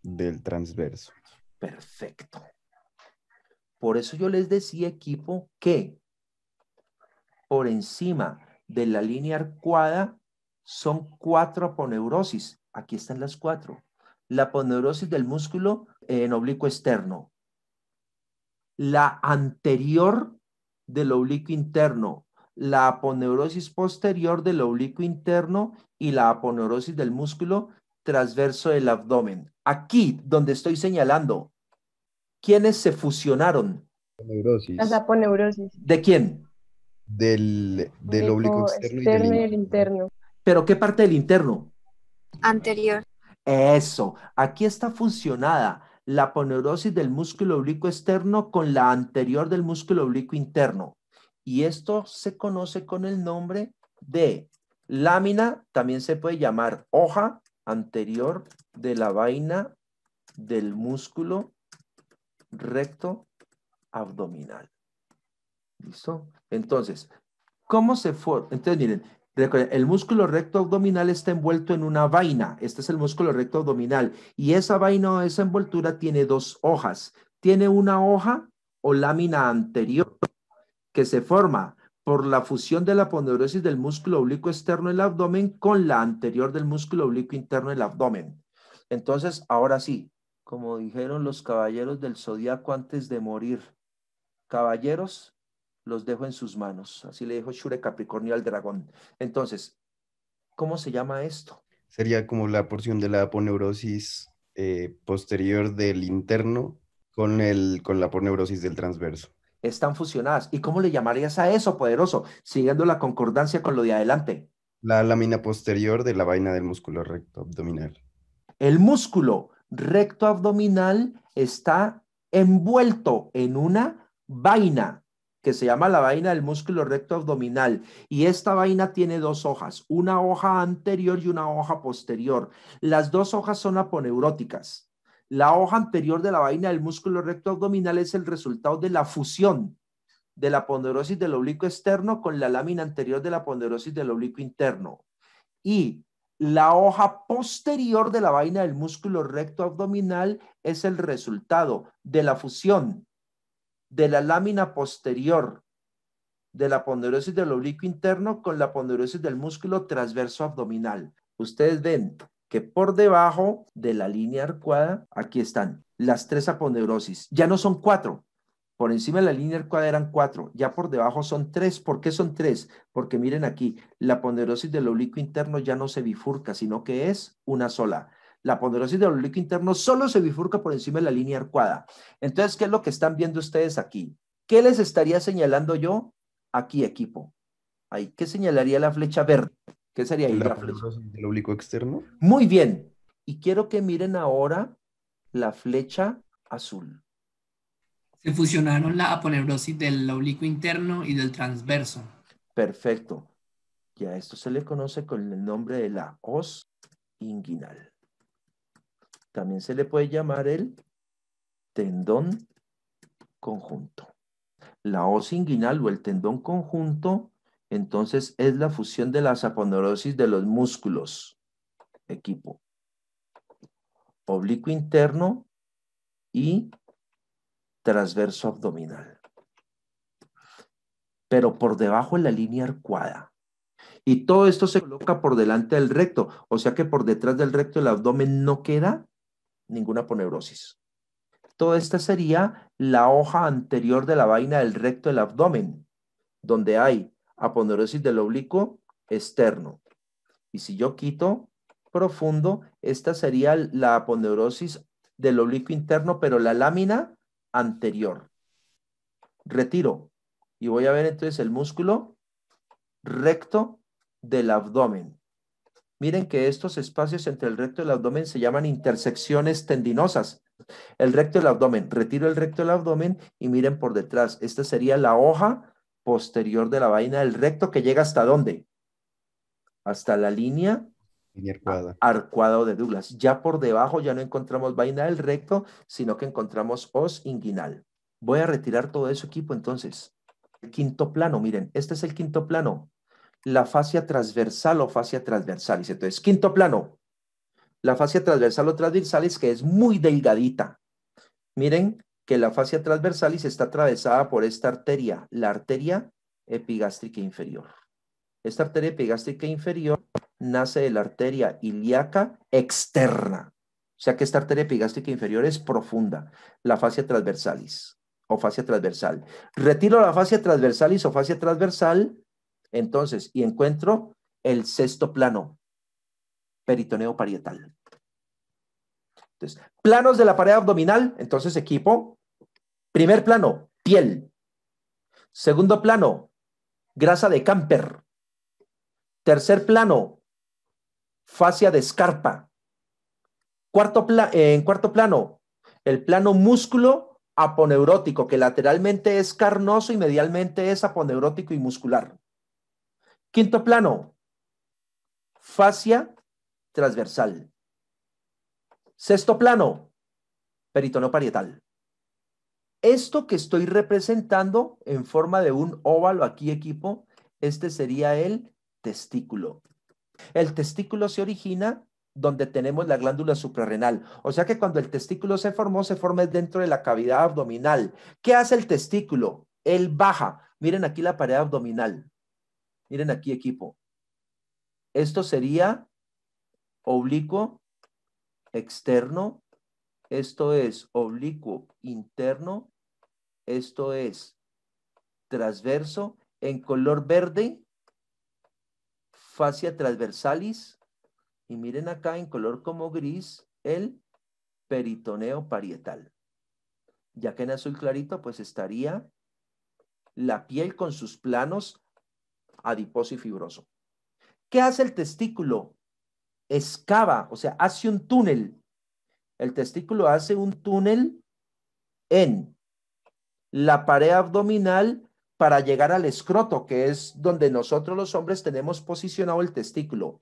Del transverso. Perfecto. Por eso yo les decía, equipo, que por encima de la línea arcuada son cuatro aponeurosis. Aquí están las cuatro. La aponeurosis del músculo eh, en oblicuo externo. La anterior del oblicuo interno. La aponeurosis posterior del oblicuo interno y la aponeurosis del músculo transverso del abdomen. Aquí donde estoy señalando, ¿quiénes se fusionaron? Aponeurosis. Las aponeurosis. ¿De quién? Del, del oblicuo externo, y del interno. ¿Pero qué parte del interno? Anterior. Eso, aquí está funcionada la poneurosis del músculo oblicuo externo con la anterior del músculo oblicuo interno. Y esto se conoce con el nombre de lámina, también se puede llamar hoja anterior de la vaina del músculo recto abdominal. ¿Listo? Entonces, ¿cómo se fue? Entonces, miren, el músculo recto abdominal está envuelto en una vaina. Este es el músculo recto abdominal. Y esa vaina o esa envoltura tiene dos hojas. Tiene una hoja o lámina anterior que se forma por la fusión de la ponderosis del músculo oblicuo externo del abdomen con la anterior del músculo oblicuo interno del abdomen. Entonces, ahora sí, como dijeron los caballeros del zodiaco antes de morir, caballeros, los dejo en sus manos. Así le dijo Shure Capricornio al dragón. Entonces, ¿cómo se llama esto? Sería como la porción de la aponeurosis eh, posterior del interno con, el, con la aponeurosis del transverso. Están fusionadas. ¿Y cómo le llamarías a eso, poderoso? Siguiendo la concordancia con lo de adelante. La lámina posterior de la vaina del músculo recto abdominal. El músculo recto abdominal está envuelto en una vaina que se llama la vaina del músculo recto abdominal. Y esta vaina tiene dos hojas, una hoja anterior y una hoja posterior. Las dos hojas son aponeuróticas. La hoja anterior de la vaina del músculo recto abdominal es el resultado de la fusión de la ponderosis del oblicuo externo con la lámina anterior de la ponderosis del oblicuo interno. Y la hoja posterior de la vaina del músculo recto abdominal es el resultado de la fusión de la lámina posterior de la ponderosis del oblicuo interno con la ponderosis del músculo transverso abdominal. Ustedes ven que por debajo de la línea arcuada, aquí están las tres aponeurosis. Ya no son cuatro. Por encima de la línea arcuada eran cuatro. Ya por debajo son tres. ¿Por qué son tres? Porque miren aquí, la ponderosis del oblicuo interno ya no se bifurca, sino que es una sola la aponeurosis del oblicuo interno solo se bifurca por encima de la línea arcuada. Entonces, ¿qué es lo que están viendo ustedes aquí? ¿Qué les estaría señalando yo aquí, equipo? ¿qué señalaría la flecha verde? ¿Qué sería ahí la, del oblicuo externo. Muy bien. Y quiero que miren ahora la flecha azul. Se fusionaron la aponeurosis del oblicuo interno y del transverso. Perfecto. Ya esto se le conoce con el nombre de la os inguinal. También se le puede llamar el tendón conjunto. La O inguinal o el tendón conjunto, entonces, es la fusión de la saponeurosis de los músculos, equipo, oblicuo interno y transverso abdominal. Pero por debajo de la línea arcuada. Y todo esto se coloca por delante del recto, o sea que por detrás del recto el abdomen no queda ninguna aponeurosis. Toda esta sería la hoja anterior de la vaina del recto del abdomen, donde hay aponeurosis del oblicuo externo. Y si yo quito profundo, esta sería la aponeurosis del oblicuo interno, pero la lámina anterior. Retiro y voy a ver entonces el músculo recto del abdomen. Miren que estos espacios entre el recto y el abdomen se llaman intersecciones tendinosas. El recto del abdomen, retiro el recto del abdomen y miren por detrás. Esta sería la hoja posterior de la vaina del recto que llega hasta dónde? Hasta la línea arcuada. arcuado de Douglas. Ya por debajo ya no encontramos vaina del recto, sino que encontramos os inguinal. Voy a retirar todo eso equipo entonces. El quinto plano, miren, este es el quinto plano la fascia transversal o fascia transversalis. Entonces, quinto plano, la fascia transversal o transversalis que es muy delgadita. Miren que la fascia transversalis está atravesada por esta arteria, la arteria epigástrica inferior. Esta arteria epigástrica inferior nace de la arteria ilíaca externa. O sea que esta arteria epigástrica inferior es profunda, la fascia transversalis o fascia transversal. Retiro la fascia transversalis o fascia transversal entonces, y encuentro el sexto plano, peritoneo parietal. Entonces, planos de la pared abdominal, entonces equipo. Primer plano, piel. Segundo plano, grasa de camper. Tercer plano, fascia de escarpa. Eh, en cuarto plano, el plano músculo aponeurótico, que lateralmente es carnoso y medialmente es aponeurótico y muscular. Quinto plano, fascia transversal. Sexto plano, peritoneo parietal. Esto que estoy representando en forma de un óvalo aquí equipo, este sería el testículo. El testículo se origina donde tenemos la glándula suprarrenal. O sea que cuando el testículo se formó, se forma dentro de la cavidad abdominal. ¿Qué hace el testículo? Él baja. Miren aquí la pared abdominal. Miren aquí, equipo. Esto sería oblicuo externo. Esto es oblicuo interno. Esto es transverso. En color verde, fascia transversalis. Y miren acá en color como gris, el peritoneo parietal. Ya que en azul clarito, pues estaría la piel con sus planos adiposo y fibroso. ¿Qué hace el testículo? Excava, o sea, hace un túnel. El testículo hace un túnel en la pared abdominal para llegar al escroto, que es donde nosotros los hombres tenemos posicionado el testículo.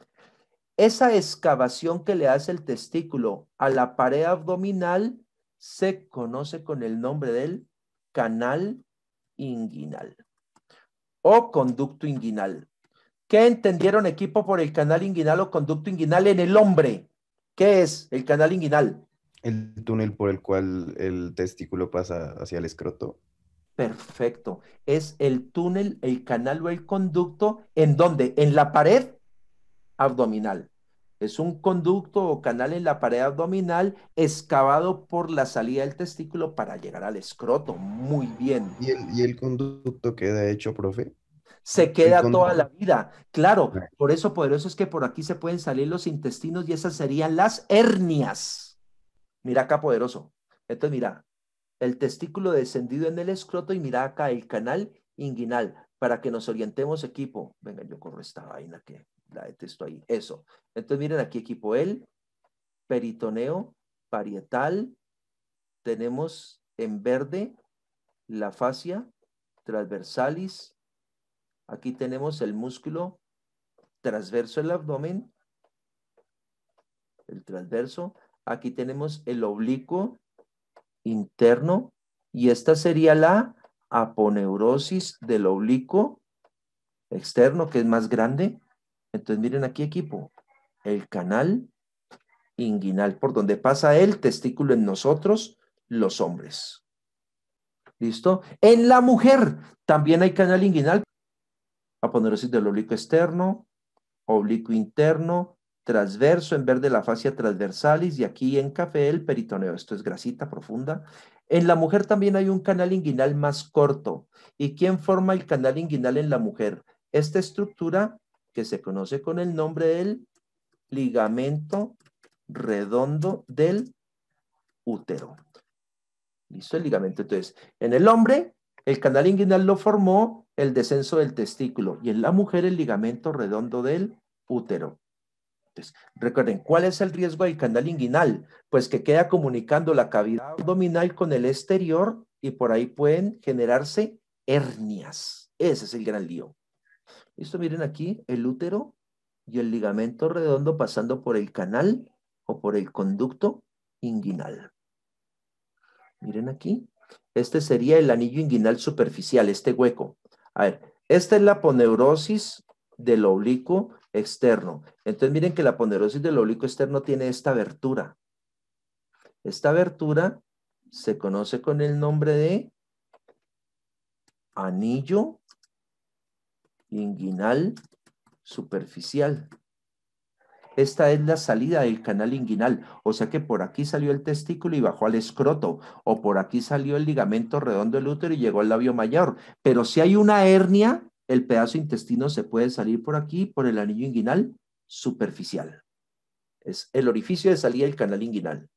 Esa excavación que le hace el testículo a la pared abdominal se conoce con el nombre del canal inguinal o conducto inguinal. ¿Qué entendieron equipo por el canal inguinal o conducto inguinal en el hombre? ¿Qué es el canal inguinal? El túnel por el cual el testículo pasa hacia el escroto. Perfecto. Es el túnel, el canal o el conducto en donde? En la pared abdominal. Es un conducto o canal en la pared abdominal excavado por la salida del testículo para llegar al escroto. Muy bien. ¿Y el, y el conducto queda hecho, profe? Se queda toda la vida. Claro, ah. por eso poderoso es que por aquí se pueden salir los intestinos y esas serían las hernias. Mira acá, poderoso. Entonces, mira, el testículo descendido en el escroto y mira acá el canal inguinal para que nos orientemos, equipo. Venga, yo corro esta vaina que la ahí, eso. Entonces miren aquí equipo el peritoneo, parietal, tenemos en verde la fascia transversalis, aquí tenemos el músculo transverso del abdomen, el transverso, aquí tenemos el oblicuo interno y esta sería la aponeurosis del oblicuo externo que es más grande entonces miren aquí equipo, el canal inguinal por donde pasa el testículo en nosotros, los hombres. ¿Listo? En la mujer también hay canal inguinal. A así del oblicuo externo, oblicuo interno, transverso, en verde la fascia transversalis y aquí en café el peritoneo. Esto es grasita profunda. En la mujer también hay un canal inguinal más corto. ¿Y quién forma el canal inguinal en la mujer? Esta estructura que se conoce con el nombre del ligamento redondo del útero. ¿Listo? El ligamento. Entonces, en el hombre, el canal inguinal lo formó el descenso del testículo y en la mujer el ligamento redondo del útero. Entonces, recuerden, ¿cuál es el riesgo del canal inguinal? Pues que queda comunicando la cavidad abdominal con el exterior y por ahí pueden generarse hernias. Ese es el gran lío esto miren aquí el útero y el ligamento redondo pasando por el canal o por el conducto inguinal. Miren aquí. Este sería el anillo inguinal superficial, este hueco. A ver, esta es la poneurosis del oblicuo externo. Entonces miren que la poneurosis del oblicuo externo tiene esta abertura. Esta abertura se conoce con el nombre de anillo inguinal superficial. Esta es la salida del canal inguinal, o sea que por aquí salió el testículo y bajó al escroto, o por aquí salió el ligamento redondo del útero y llegó al labio mayor. Pero si hay una hernia, el pedazo intestino se puede salir por aquí, por el anillo inguinal superficial. Es el orificio de salida del canal inguinal.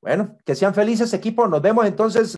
Bueno, que sean felices equipo, nos vemos entonces.